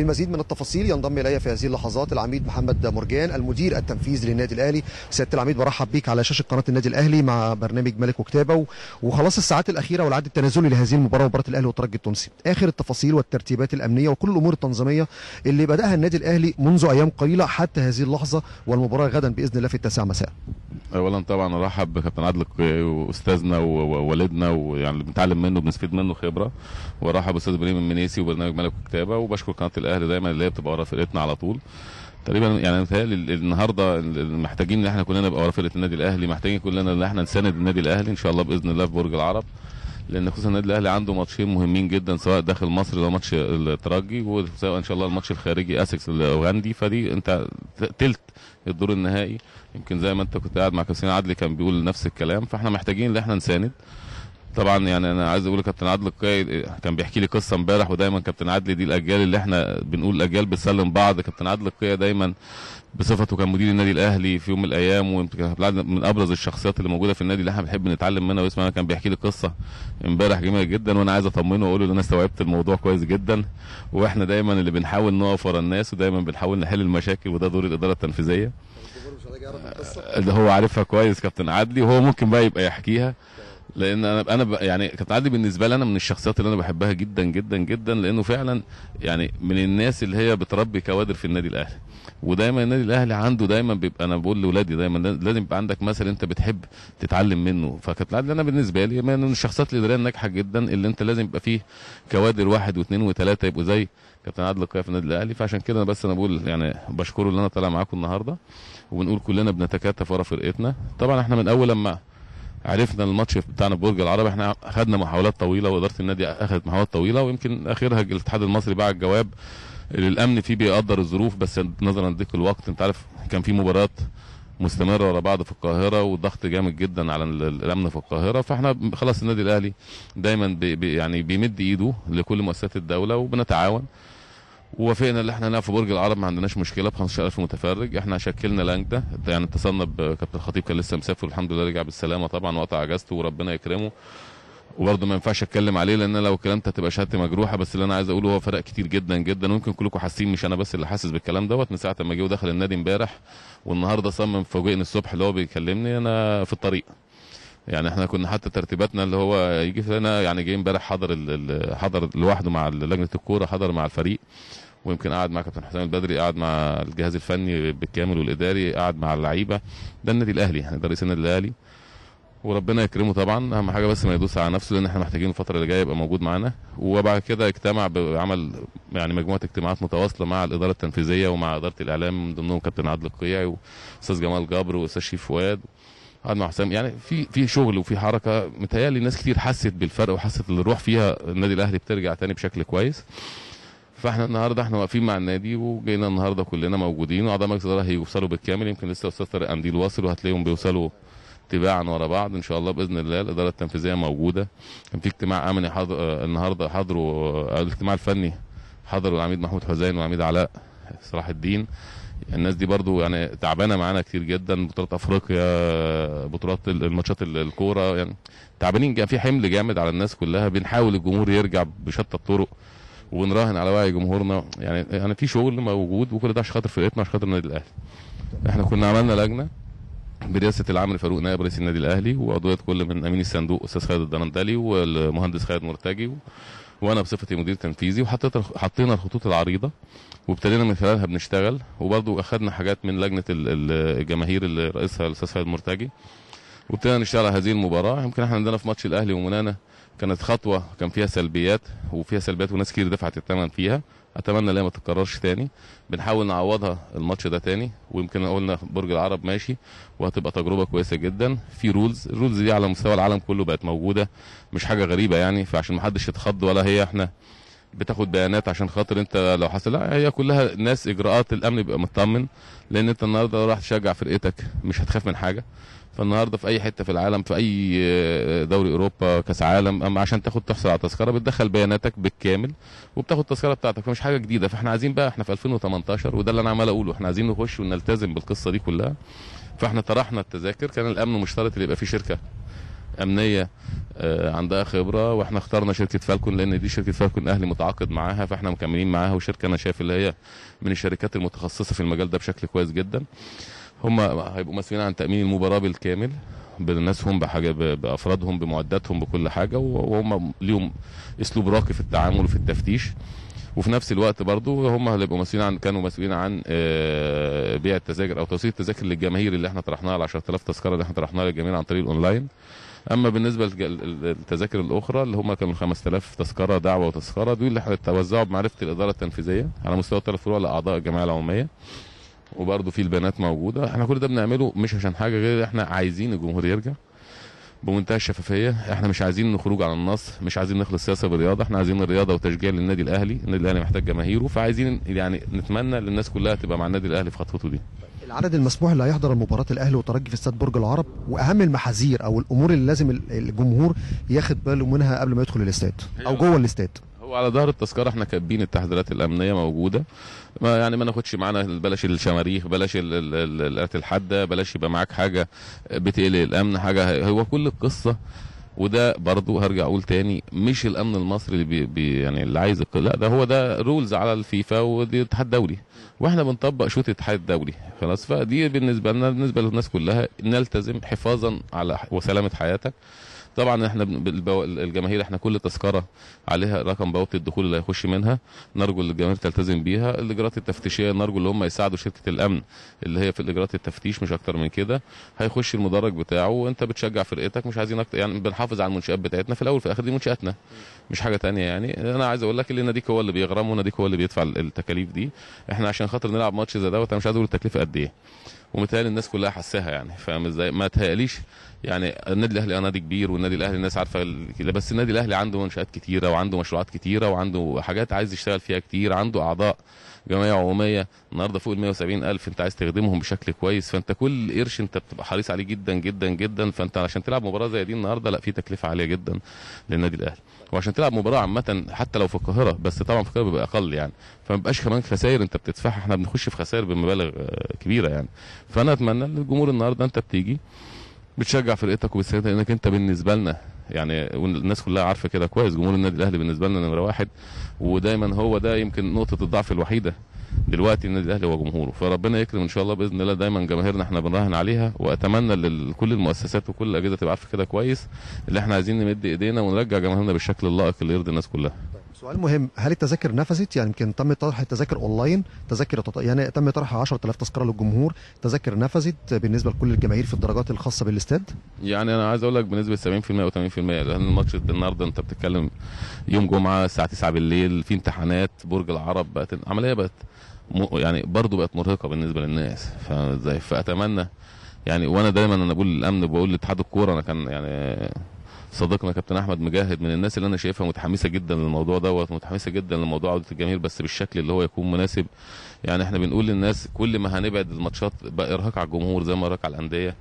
المزيد من التفاصيل ينضم الي في هذه اللحظات العميد محمد مرجان المدير التنفيذي للنادي الاهلي سياده العميد برحب بيك على شاشه قناه النادي الاهلي مع برنامج ملك وكتابه وخلاص الساعات الاخيره والعد التنازلي لهذه المباراه مباراه الاهلي والترجي التونسي اخر التفاصيل والترتيبات الامنيه وكل الامور التنظيميه اللي بداها النادي الاهلي منذ ايام قليله حتى هذه اللحظه والمباراه غدا باذن الله في التاسعه مساء اولا طبعا ارحب بكابتن عادل واستاذنا ووالدنا ويعني بنتعلم منه بنستفيد منه خبره وارحب باستاذ ابراهيم المنيسي وبرنامج ملك الكتابه وبشكر قناه الاهلي دايما اللي هي بتبقى ورا فرقتنا على طول تقريبا يعني متهيألي النهارده محتاجين ان احنا كلنا نبقى ورا فرقه النادي الاهلي محتاجين كلنا ان احنا نساند النادي الاهلي ان شاء الله باذن الله في برج العرب لان خصوصا النادي الاهلي عنده ماتشين مهمين جدا سواء داخل مصر هو ماتش الترجي وسواء ان شاء الله الماتش الخارجي اسكس الاوغندي فدي انت تلت الدور النهائي يمكن زي ما انت كنت قاعد مع كريستيانو عدلي كان بيقول نفس الكلام فاحنا محتاجين ان احنا نساند طبعا يعني انا عايز اقول كابتن عادل القيعي كان بيحكي لي قصه امبارح ودايما كابتن عادل دي الاجيال اللي احنا بنقول الاجيال بتسلم بعض كابتن عادل القيعي دايما بصفته كان مدير النادي الاهلي في يوم من الايام ويمكن من ابرز الشخصيات اللي موجوده في النادي اللي احنا بنحب نتعلم منها ويسمع انا كان بيحكي لي قصه امبارح جميله جدا وانا عايز اطمنه واقول له ان انا استوعبت الموضوع كويس جدا واحنا دايما اللي بنحاول نقف ورا الناس ودايما بنحاول نحل المشاكل وده دور الاداره التنفيذيه اللي هو عارفها كويس كابتن عدلي وهو ممكن بقى يبقى يحكيها لان انا انا يعني كابتن عادل بالنسبه لي انا من الشخصيات اللي انا بحبها جدا جدا جدا لانه فعلا يعني من الناس اللي هي بتربي كوادر في النادي الاهلي ودايما النادي الاهلي عنده دايما بيبقى انا بقول لاولادي دايما لازم يبقى عندك مثل انت بتحب تتعلم منه فكابتن عادل انا بالنسبه لي من الشخصيات الاداريه الناجحه جدا اللي انت لازم يبقى فيه كوادر واحد واثنين وثلاثه يبقوا زي كابتن عادل القيعي في النادي الاهلي فعشان كده انا بس انا بقول يعني بشكره اللي انا طالع معاكم النهارده وبنقول كلنا بنتكاتف ورا فرقتنا طبعا احنا من اول لما عرفنا الماتش بتاعنا في برج العرب احنا خدنا محاولات طويله واداره النادي اخذت محاولات طويله ويمكن اخرها الاتحاد المصري باع الجواب الامن فيه بيقدر الظروف بس نظرا لضيق الوقت انت عارف كان في مباريات مستمره ورا بعض في القاهره والضغط جامد جدا على الامن في القاهره فاحنا خلاص النادي الاهلي دايما بي يعني بيمد ايده لكل مؤسسات الدوله وبنتعاون ووافقنا ان احنا نلعب في برج العرب ما عندناش مشكله ب 15000 متفرج احنا شكلنا لجنه يعني اتصلنا بكابتن الخطيب كان لسه مسافر والحمد لله رجع بالسلامه طبعا وقطع اجازته وربنا يكرمه وبرضه ما ينفعش اتكلم عليه لان لو كلمت هتبقى شهادتي مجروحه بس اللي انا عايز اقوله هو فرق كتير جدا جدا ويمكن كلكم حاسين مش انا بس اللي حاسس بالكلام دوت من ساعه ما جه ودخل النادي امبارح والنهارده صمم فوجئني الصبح اللي هو بيكلمني انا في الطريق يعني احنا كنا حتى ترتيباتنا اللي هو يجي هنا يعني جه امبارح حضر حضر لوحده مع لجنه الكوره حضر مع الفريق ويمكن قعد مع كابتن حسام البدري قعد مع الجهاز الفني بالكامل والاداري قعد مع اللعيبه ده النادي الاهلي يعني ده رئيس النادي الاهلي وربنا يكرمه طبعا اهم حاجه بس ما يدوس على نفسه لان احنا محتاجين الفتره اللي جايه يبقى موجود معانا وبعد كده اجتمع بعمل يعني مجموعه اجتماعات متواصله مع الاداره التنفيذيه ومع اداره الاعلام من ضمنهم كابتن عادل القيعي واستاذ جمال جبر واستاذ شيف فؤاد قعد مع حسام يعني في في شغل وفي حركه متهيألي ناس كتير حست بالفرق وحست ان الروح فيها النادي الاهلي بترجع تاني بشكل كويس فاحنا النهارده احنا واقفين مع النادي وجينا النهارده كلنا موجودين واعضاء مجلس الاداره هيوصلوا بالكامل يمكن لسه استاذ طارق قنديل واصل وهتلاقيهم بيوصلوا تباعا ورا بعض ان شاء الله باذن الله الاداره التنفيذيه موجوده كان في اجتماع امني حضر النهارده حضره آه، الاجتماع الفني حضره العميد محمود حسين والعميد علاء صلاح الدين الناس دي برضو يعني تعبانه معانا كتير جدا بطولات افريقيا بطولات الماتشات الكوره يعني تعبانين في حمل جامد على الناس كلها بنحاول الجمهور يرجع بشتى الطرق وبنراهن على وعي جمهورنا يعني انا يعني في شغل موجود وكل ده عشان خاطر فرقتنا عشان خاطر النادي الاهلي احنا كنا عملنا لجنه برئاسه العامل فاروق نائب رئيس النادي الاهلي وعضويه كل من امين الصندوق استاذ خالد الدرندلي والمهندس خالد مرتجي وانا بصفتي مدير تنفيذي وحطيت حطينا الخطوط العريضه وابتدينا من خلالها بنشتغل وبرضو اخذنا حاجات من لجنه الجماهير اللي رئيسها الاستاذ سيد مرتجي وابتدينا نشتغل على هذه المباراه يمكن احنا عندنا في ماتش الاهلي ومنانا كانت خطوه كان فيها سلبيات وفيها سلبيات وناس كتير دفعت الثمن فيها اتمنى لا ما تتكررش تاني بنحاول نعوضها الماتش ده تاني ويمكن قلنا برج العرب ماشي وهتبقى تجربه كويسه جدا في رولز الرولز دي على مستوى العالم كله بقت موجوده مش حاجه غريبه يعني فعشان ما حدش يتخض ولا هي احنا بتاخد بيانات عشان خاطر انت لو حصل لا هي كلها ناس اجراءات الامن بيبقى مطمن لان انت النهارده لو راح تشجع فرقتك مش هتخاف من حاجه فالنهارده في اي حته في العالم في اي آه، دوري اوروبا كاس عالم اما عشان تاخد تحصل على تذكره بتدخل بياناتك بالكامل وبتاخد التذكره بتاعتك فمش حاجه جديده فاحنا عايزين بقى احنا في 2018 وده اللي انا عمال اقوله احنا عايزين نخش ونلتزم بالقصه دي كلها فاحنا طرحنا التذاكر كان الامن مشترط اللي يبقى في شركه امنيه آه، عندها خبره واحنا اخترنا شركه فالكون لان دي شركه فالكون اهلي متعاقد معاها فاحنا مكملين معاها وشركه انا شايف اللي هي من الشركات المتخصصه في المجال ده بشكل كويس جدا هم هيبقوا مسؤولين عن تامين المباراه بالكامل بناسهم بحاجه بافرادهم بمعداتهم بكل حاجه وهم ليهم اسلوب راقي في التعامل وفي التفتيش وفي نفس الوقت برضو هم هيبقوا مسؤولين عن كانوا مسؤولين عن آه، بيع التذاكر او توصيل التذاكر للجماهير اللي احنا طرحناها ال 10000 تذكره اللي احنا طرحناها للجماهير عن طريق الاونلاين اما بالنسبه للتذاكر الاخرى اللي هم كانوا 5000 تذكره دعوه وتذكره دول اللي هيتوزعوا بمعرفه الاداره التنفيذيه على مستوى الثلاث فروع لاعضاء الجمعيه العموميه وبرضه في البنات موجوده احنا كل ده بنعمله مش عشان حاجه غير احنا عايزين الجمهور يرجع بمنتهى الشفافيه احنا مش عايزين نخرج على النص مش عايزين نخلص السياسه بالرياضه احنا عايزين الرياضه وتشجيع للنادي الاهلي النادي الاهلي محتاج جماهيره فعايزين يعني نتمنى ان الناس كلها تبقى مع النادي الاهلي في خطوته دي العدد المسموح اللي هيحضر مباراه الاهلي وترجي في استاد برج العرب واهم المحاذير او الامور اللي لازم الجمهور ياخد باله منها قبل ما يدخل الاستاد او جوه الاستاد هو على ظهر التذكره احنا كاتبين التحذيرات الامنيه موجوده ما يعني ما ناخدش معانا بلاش الشماريخ بلاش الالات الحاده بلاش يبقى معاك حاجه بتقلق الامن حاجه هو كل القصه وده برضو هرجع اقول تاني مش الامن المصري اللي بي بي يعني اللي عايز لا ده هو ده رولز على الفيفا ودي اتحاد دولي واحنا بنطبق شوط اتحاد دولي خلاص فدي بالنسبه لنا بالنسبه للناس كلها نلتزم حفاظا على وسلامه حياتك طبعا احنا الجماهير احنا كل تذكره عليها رقم بوابه الدخول اللي هيخش منها نرجو الجماهير تلتزم بيها الاجراءات التفتيشيه نرجو ان هم يساعدوا شركه الامن اللي هي في الاجراءات التفتيش مش اكتر من كده هيخش المدرج بتاعه وانت بتشجع فرقتك مش عايزين اكتر يعني بنحافظ على المنشات بتاعتنا في الاول في الاخر دي منشاتنا مش حاجه تانية يعني انا عايز اقول لك اللي ناديك هو اللي بيغرم وناديك هو اللي بيدفع التكاليف دي احنا عشان خاطر نلعب ماتش زي دوت انا مش عايز اقول التكلفه قد ايه ومتهيألي الناس كلها حساها يعني فاهم ازاي ما تهيأليش يعني النادي الاهلي نادي كبير والنادي الاهلي الناس عارفه كده بس النادي الاهلي عنده منشات كتيره وعنده مشروعات كتيره وعنده حاجات عايز يشتغل فيها كتير عنده اعضاء جمعيه عموميه النهارده فوق ال 170 الف انت عايز تخدمهم بشكل كويس فانت كل قرش انت بتبقى حريص عليه جدا جدا جدا فانت عشان تلعب مباراه زي دي النهارده لا في تكلفه عاليه جدا للنادي الاهلي وعشان تلعب مباراه عامه حتى لو في القاهره بس طبعا في القاهره بيبقى اقل يعني فما بيبقاش كمان خسائر انت بتدفعها احنا بنخش في خسائر بمبالغ آه، كبيره يعني فانا اتمنى ان الجمهور النهارده انت بتيجي بتشجع فرقتك وبتساعدها لانك انت بالنسبه لنا يعني والناس كلها عارفه كده كويس جمهور النادي الاهلي بالنسبه لنا نمره واحد ودايما هو ده يمكن نقطه الضعف الوحيده دلوقتي النادي الاهلي وجمهوره فربنا يكرم ان شاء الله باذن الله دايما جماهيرنا احنا بنراهن عليها واتمنى لكل المؤسسات وكل الاجهزه تبقى عارفه كده كويس اللي احنا عايزين نمد ايدينا ونرجع جماهيرنا بالشكل اللائق اللي يرضي الناس كلها سؤال مهم هل التذاكر نفذت يعني يمكن تم طرح التذاكر اونلاين تذاكر يعني تم طرح 10000 تذكره للجمهور تذاكر نفذت بالنسبه لكل الجماهير في الدرجات الخاصه بالاستاد يعني انا عايز اقول لك بنسبه 70% او 80% لان الماتش النهارده انت بتتكلم يوم جمعه الساعه 9 بالليل في امتحانات برج العرب بقت العمليه بقت يعني برضه بقت مرهقه بالنسبه للناس فاتمنى يعني وانا دايما انا بقول للامن بقول لاتحاد الكوره انا كان يعني صديقنا كابتن احمد مجاهد من الناس اللي انا شايفها متحمسه جدا للموضوع دوت متحمسه جدا لموضوع عوده الجماهير بس بالشكل اللي هو يكون مناسب يعني احنا بنقول للناس كل ما هنبعد الماتشات بقى ارهاق على الجمهور زي ما ارهاق على الانديه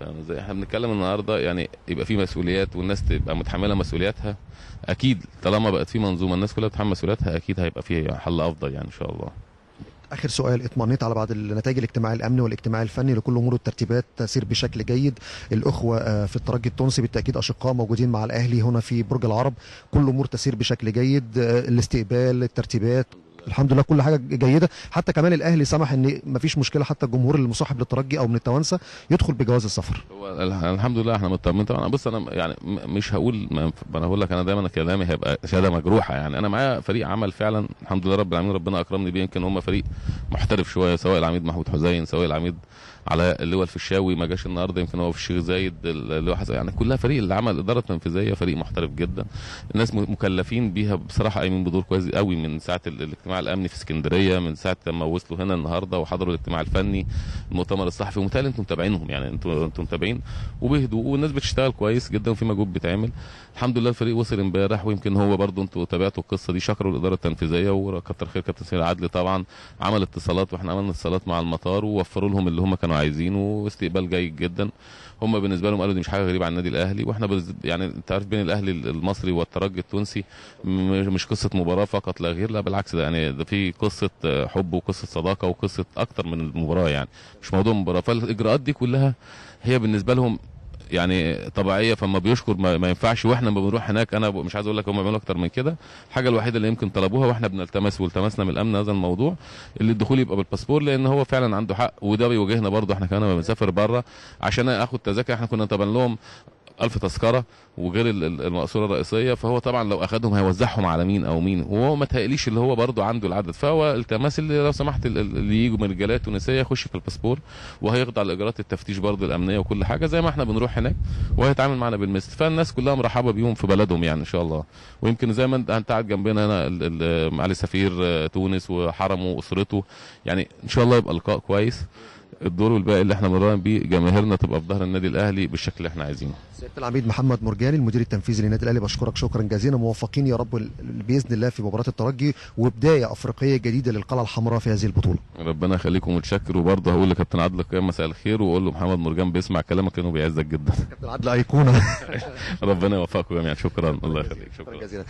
فزي احنا بنتكلم النهارده يعني يبقى في مسؤوليات والناس تبقى متحمله مسؤولياتها اكيد طالما بقت في منظومه الناس كلها بتتحمل مسؤولياتها اكيد هيبقى في حل افضل يعني ان شاء الله اخر سؤال اطمنيت على بعض النتائج الاجتماع الامني والاجتماع الفني لكل امور الترتيبات تسير بشكل جيد الاخوه آه، في الترجي التونسي بالتاكيد اشقاء موجودين مع الاهلي هنا في برج العرب كل امور تسير بشكل جيد آه، الاستقبال الترتيبات الحمد لله كل حاجه جيده حتى كمان الاهلي سمح ان مفيش مشكله حتى الجمهور المصاحب للترجي او من التوانسه يدخل بجواز السفر هو الحمد لله احنا مطمنين طبعا بص انا يعني مش هقول ما انا هقول لك انا دايما كلامي هيبقى شهاده مجروحه يعني انا معايا فريق عمل فعلا الحمد لله رب العالمين ربنا اكرمني بيه يمكن هم فريق محترف شويه سواء العميد محمود حسين سواء العميد على اللواء الفشاوي ما جاش النهارده يمكن هو في الشيخ زايد اللواء حسن يعني كلها فريق اللي عمل اداره تنفيذيه فريق محترف جدا الناس مكلفين بيها بصراحه قايمين بدور كويس قوي من ساعه الاجتماع الاجتماع الامني في اسكندريه من ساعه لما وصلوا هنا النهارده وحضروا الاجتماع الفني المؤتمر الصحفي ومتهيألي انتم متابعينهم يعني انتم انتم متابعين وبهدوء والناس بتشتغل كويس جدا وفي مجهود بيتعمل الحمد لله الفريق وصل امبارح ويمكن هو برضه انتم تابعتوا القصه دي شكروا الاداره التنفيذيه وكتر خير كابتن سمير عدلي طبعا عمل اتصالات واحنا عملنا اتصالات مع المطار ووفروا لهم اللي هم كانوا عايزينه واستقبال جيد جدا هم بالنسبه لهم قالوا دي مش حاجه غريبه عن النادي الاهلي واحنا يعني انت عارف بين الاهلي المصري والترجي التونسي مش قصه مباراه فقط لا غير لا بالعكس ده يعني ده في قصه حب وقصه صداقه وقصه اكتر من المباراه يعني مش موضوع مباراه فالاجراءات دي كلها هي بالنسبه لهم يعني طبيعيه فما بيشكر ما, ما ينفعش واحنا لما بنروح هناك انا مش عايز اقول لك هم بيعملوا اكتر من كده الحاجه الوحيده اللي يمكن طلبوها واحنا بنلتمس والتمسنا من الامن هذا الموضوع اللي الدخول يبقى بالباسبور لان هو فعلا عنده حق وده بيواجهنا برضه احنا كمان لما بنسافر بره عشان اخد تذاكر احنا كنا طبعا لهم 1000 تذكره وغير المقصوره الرئيسيه فهو طبعا لو اخدهم هيوزعهم على مين او مين وهو ما تهيأليش اللي هو برضه عنده العدد فهو التماس اللي لو سمحت اللي يجوا من رجالات التونسية يخش في الباسبور وهيخضع لاجراءات التفتيش برضه الامنيه وكل حاجه زي ما احنا بنروح هناك وهيتعامل معنا بالمثل فالناس كلها مرحبه بيهم في بلدهم يعني ان شاء الله ويمكن زي ما انت قاعد جنبنا هنا معالي سفير آه، تونس وحرمه واسرته يعني ان شاء الله يبقى لقاء كويس الدور الباقي اللي احنا بنراهن بيه جماهيرنا تبقى في ظهر النادي الاهلي بالشكل اللي احنا عايزينه. سياده العميد محمد مرجاني المدير التنفيذي للنادي الاهلي بشكرك شكرا جزيلا موفقين يا رب باذن الله في مباراه الترجي وبدايه افريقيه جديده للقلعه الحمراء في هذه البطوله. ربنا يخليكم وتشكر وبرضه هقول لكابتن عادل قيام مساء الخير واقول له محمد مرجان بيسمع كلامك لانه بيعزك جدا. كابتن عادل ايقونه. ربنا يوفقكم جميعا شكرا الله يخليك شكرا. جزيلا.